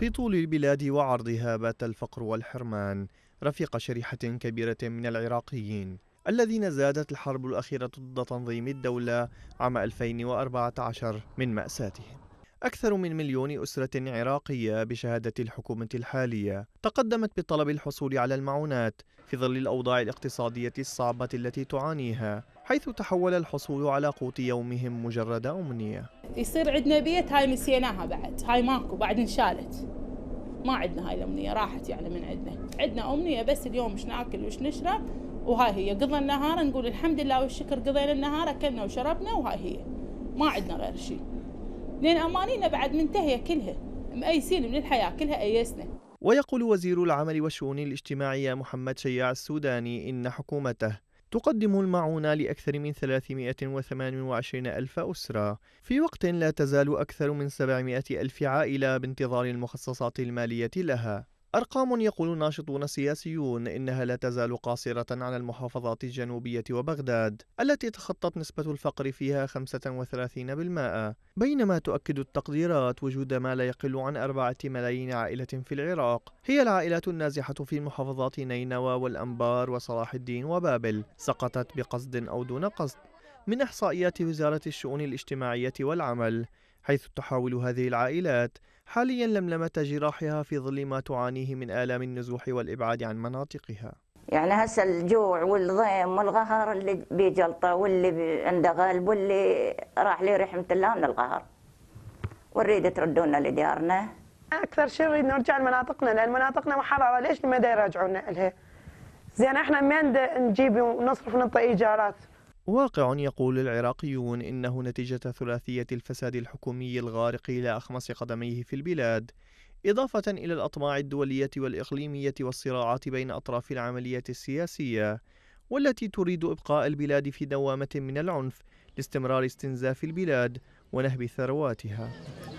في طول البلاد وعرضها بات الفقر والحرمان رفيق شريحة كبيرة من العراقيين الذين زادت الحرب الأخيرة ضد تنظيم الدولة عام 2014 من مأساتهم أكثر من مليون أسرة عراقية بشهادة الحكومة الحالية تقدمت بطلب الحصول على المعونات في ظل الأوضاع الاقتصادية الصعبة التي تعانيها حيث تحول الحصول على قوت يومهم مجرد أمنية يصير عندنا بيت هاي نسيناها بعد هاي ماكو بعد انشالت ما عندنا هاي الأمنية راحت يعني من عندنا عندنا أمنية بس اليوم مش ناكل وش نشرب وهاي هي قضى النهار نقول الحمد لله والشكر قضينا النهار أكلنا وشربنا وهاي هي ما عندنا غير شيء لأن أمانينا بعد منتهية كلها مأيسين من الحياة كلها أيسنا ويقول وزير العمل والشؤون الاجتماعية محمد شياع السوداني إن حكومته تقدم المعونة لأكثر من 328 ألف أسرة في وقت لا تزال أكثر من 700 ألف عائلة بانتظار المخصصات المالية لها أرقام يقول ناشطون سياسيون إنها لا تزال قاصرة على المحافظات الجنوبية وبغداد التي تخطت نسبة الفقر فيها 35% بينما تؤكد التقديرات وجود ما لا يقل عن أربعة ملايين عائلة في العراق هي العائلات النازحة في محافظات نينوى والأنبار وصلاح الدين وبابل سقطت بقصد أو دون قصد من إحصائيات وزارة الشؤون الاجتماعية والعمل حيث تحاول هذه العائلات حاليا لملمة جراحها في ظل ما تعانيه من آلام النزوح والإبعاد عن مناطقها يعني هسه الجوع والضيم والغهر اللي بجلطة واللي عنده غالب واللي راح لي رحمة الله من القهر ونريد تردونا لديارنا أكثر شيء نريد نرجع لمناطقنا لأن مناطقنا محررة ليش ما يرجعونا لها زين احنا ما نجيب ونصرف ونعطي إيجارات واقع يقول العراقيون إنه نتيجة ثلاثية الفساد الحكومي الغارق إلى أخمص قدميه في البلاد إضافة إلى الأطماع الدولية والإقليمية والصراعات بين أطراف العملية السياسية والتي تريد إبقاء البلاد في دوامة من العنف لاستمرار استنزاف البلاد ونهب ثرواتها